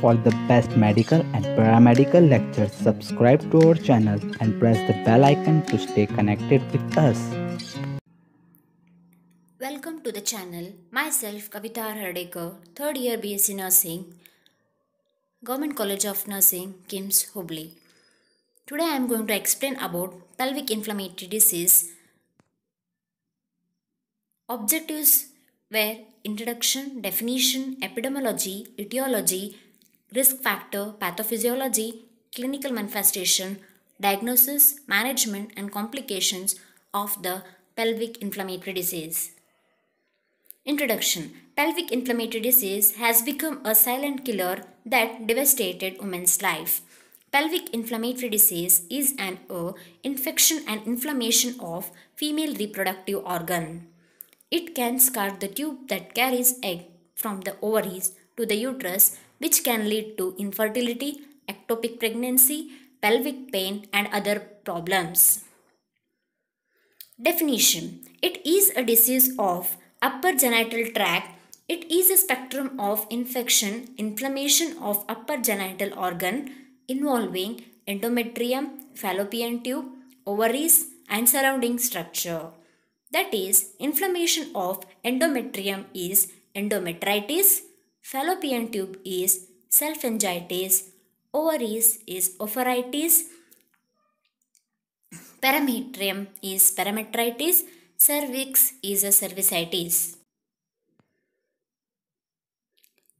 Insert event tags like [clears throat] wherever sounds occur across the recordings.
For the best medical and paramedical lectures, subscribe to our channel and press the bell icon to stay connected with us. Welcome to the channel. Myself, Kavita Hardekar, third year BSc Nursing, Government College of Nursing, KIMS, Hubli. Today I am going to explain about pelvic inflammatory disease. Objectives were introduction, definition, epidemiology, etiology, risk factor, pathophysiology, clinical manifestation, diagnosis, management, and complications of the pelvic inflammatory disease. Introduction Pelvic inflammatory disease has become a silent killer that devastated women's life. Pelvic inflammatory disease is an uh, infection and inflammation of female reproductive organ. It can scar the tube that carries egg from the ovaries to the uterus which can lead to infertility, ectopic pregnancy, pelvic pain and other problems. Definition It is a disease of upper genital tract. It is a spectrum of infection, inflammation of upper genital organ involving endometrium, fallopian tube, ovaries and surrounding structure. That is, inflammation of endometrium is endometritis, Fallopian tube is self selphangitis, ovaries is ovaritis, parametrium is parametritis, cervix is a cervicitis.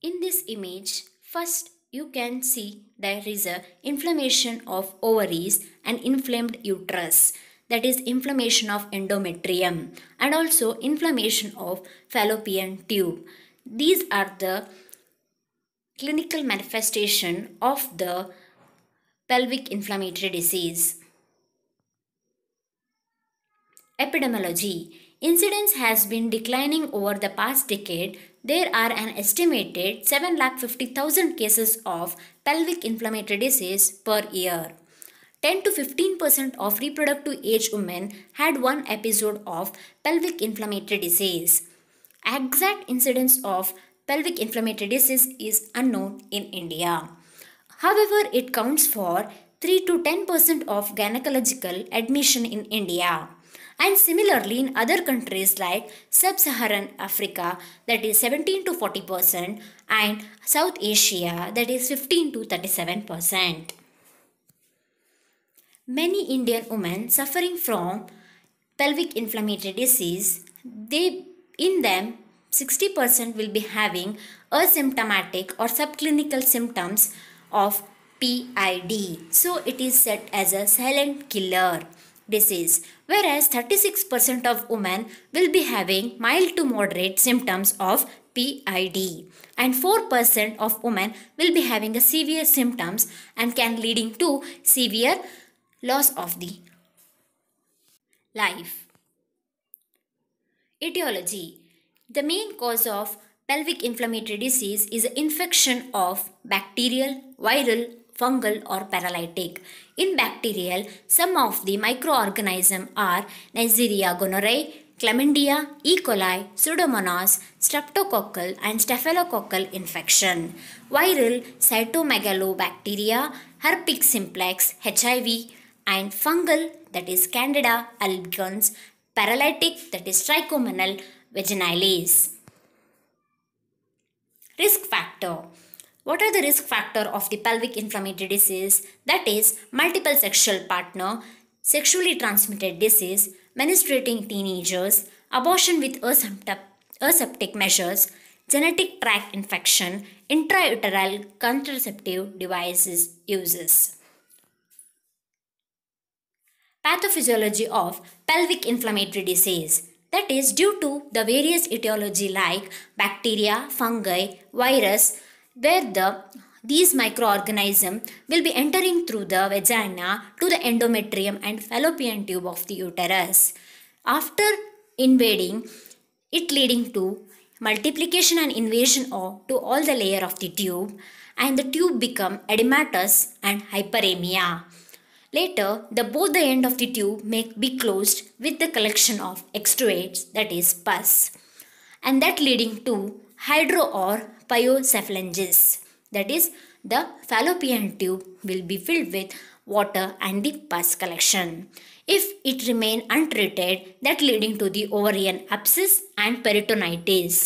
In this image, first you can see there is a inflammation of ovaries and inflamed uterus that is inflammation of endometrium and also inflammation of fallopian tube these are the clinical manifestation of the pelvic inflammatory disease. Epidemiology Incidence has been declining over the past decade. There are an estimated 7,50,000 cases of pelvic inflammatory disease per year. 10 to 15% of reproductive age women had one episode of pelvic inflammatory disease. Exact incidence of pelvic inflammatory disease is unknown in India. However, it counts for 3 to 10% of gynecological admission in India. And similarly in other countries like sub-Saharan Africa that is 17 to 40% and South Asia that is 15 to 37%. Many Indian women suffering from pelvic inflammatory disease, they in them, 60% will be having asymptomatic or subclinical symptoms of PID. So it is said as a silent killer disease. Whereas 36% of women will be having mild to moderate symptoms of PID and 4% of women will be having a severe symptoms and can leading to severe loss of the life. Etiology The main cause of pelvic inflammatory disease is infection of bacterial, viral, fungal or paralytic. In bacterial, some of the microorganisms are Neisseria gonorrhoeae, Chlamydia, E. coli, Pseudomonas, Streptococcal and Staphylococcal infection. Viral, Cytomegalobacteria, Herpes simplex, HIV and fungal that is Candida albicans paralytic that is trichomonal vaginilis. Risk factor. What are the risk factor of the pelvic inflammatory disease? That is multiple sexual partner, sexually transmitted disease, menstruating teenagers, abortion with aseptic measures, genetic tract infection, intrauterine contraceptive devices uses pathophysiology of pelvic inflammatory disease that is due to the various etiology like bacteria, fungi, virus where the these microorganisms will be entering through the vagina to the endometrium and fallopian tube of the uterus. After invading, it leading to multiplication and invasion of to all the layer of the tube and the tube become edematous and hyperemia. Later, the, both the end of the tube may be closed with the collection of extruates that is pus and that leading to hydro or pyocephalanges that is the fallopian tube will be filled with water and the pus collection. If it remain untreated that leading to the ovarian abscess and peritonitis.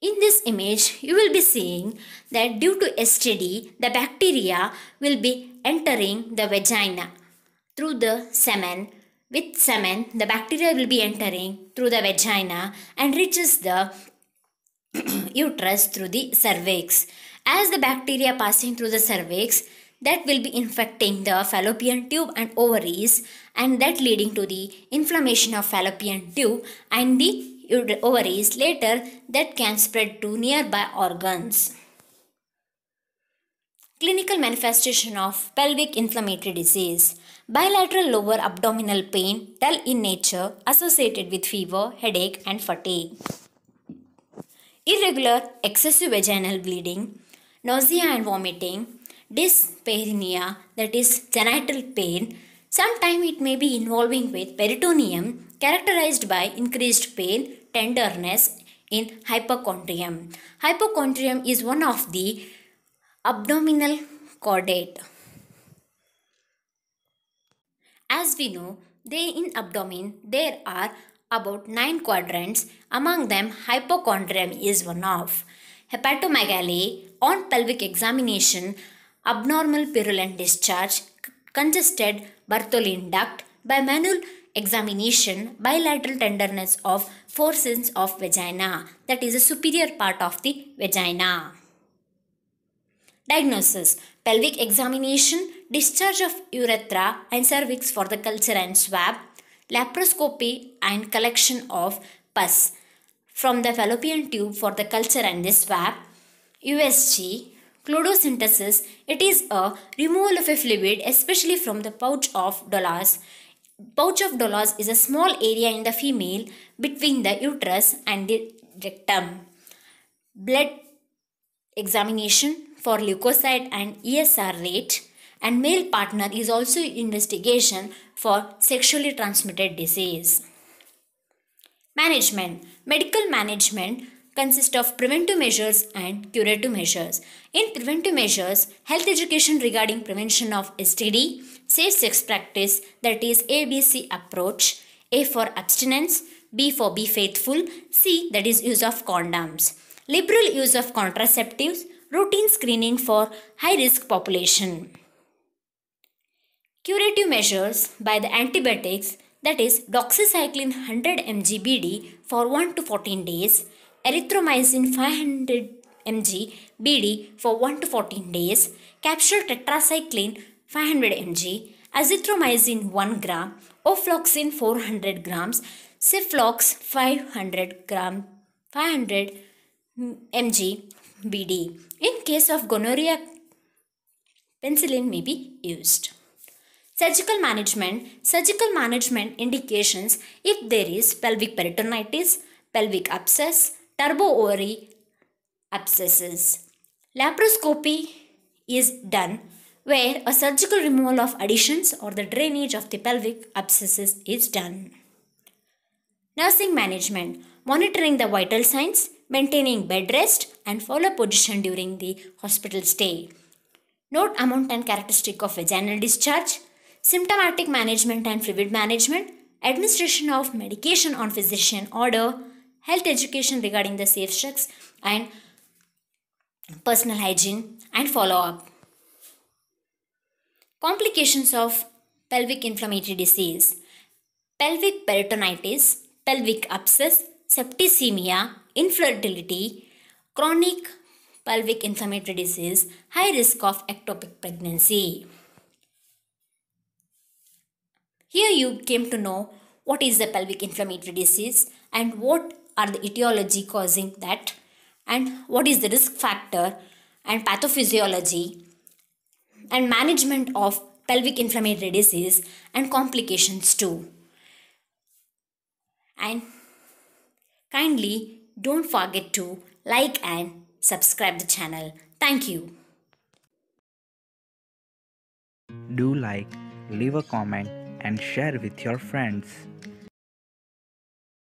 In this image, you will be seeing that due to STD, the bacteria will be entering the vagina through the semen. With semen, the bacteria will be entering through the vagina and reaches the [clears throat] uterus through the cervix. As the bacteria passing through the cervix, that will be infecting the fallopian tube and ovaries and that leading to the inflammation of fallopian tube and the ovaries later that can spread to nearby organs. Clinical manifestation of pelvic inflammatory disease. Bilateral lower abdominal pain, dull in nature, associated with fever, headache and fatigue. Irregular excessive vaginal bleeding, nausea and vomiting, dyspareunia that is genital pain, Sometimes it may be involving with peritoneum characterized by increased pain, tenderness in hypochondrium. Hypochondrium is one of the abdominal chordate. As we know, they in abdomen there are about 9 quadrants, among them hypochondrium is one of. Hepatomegaly on pelvic examination, abnormal purulent discharge, congested Bartholin duct by manual examination bilateral tenderness of forceps of vagina that is the superior part of the vagina. Diagnosis pelvic examination, discharge of urethra and cervix for the culture and swab, laparoscopy and collection of pus from the fallopian tube for the culture and the swab, USG, chlorosynthesis, it is a removal of a fluid especially from the pouch of dollars, pouch of Dolores is a small area in the female between the uterus and the rectum. Blood examination for leukocyte and ESR rate and male partner is also investigation for sexually transmitted disease. Management Medical management consists of preventive measures and curative measures. In preventive measures, health education regarding prevention of STD, Safe sex practice that is ABC approach. A for abstinence, B for be faithful, C that is use of condoms. Liberal use of contraceptives, routine screening for high risk population. Curative measures by the antibiotics that is doxycycline 100 mg BD for 1 to 14 days, erythromycin 500 mg BD for 1 to 14 days, capsule tetracycline 500 mg, azithromycin 1 gram, ofloxacin 400 grams, ciflox 500 gram, 500 mg BD. In case of gonorrhea, penicillin may be used. Surgical management. Surgical management indications if there is pelvic peritonitis, pelvic abscess, turbo-ovary abscesses. Laparoscopy is done where a surgical removal of additions or the drainage of the pelvic abscesses is done. Nursing management monitoring the vital signs, maintaining bed rest, and follow position during the hospital stay. Note amount and characteristic of vaginal discharge, symptomatic management and fluid management, administration of medication on physician order, health education regarding the safe sex, and personal hygiene and follow up. Complications of pelvic inflammatory disease, pelvic peritonitis, pelvic abscess, septicemia, infertility, chronic pelvic inflammatory disease, high risk of ectopic pregnancy. Here you came to know what is the pelvic inflammatory disease and what are the etiology causing that and what is the risk factor and pathophysiology and management of pelvic inflammatory disease and complications too. And kindly don't forget to like and subscribe the channel. Thank you. Do like, leave a comment and share with your friends.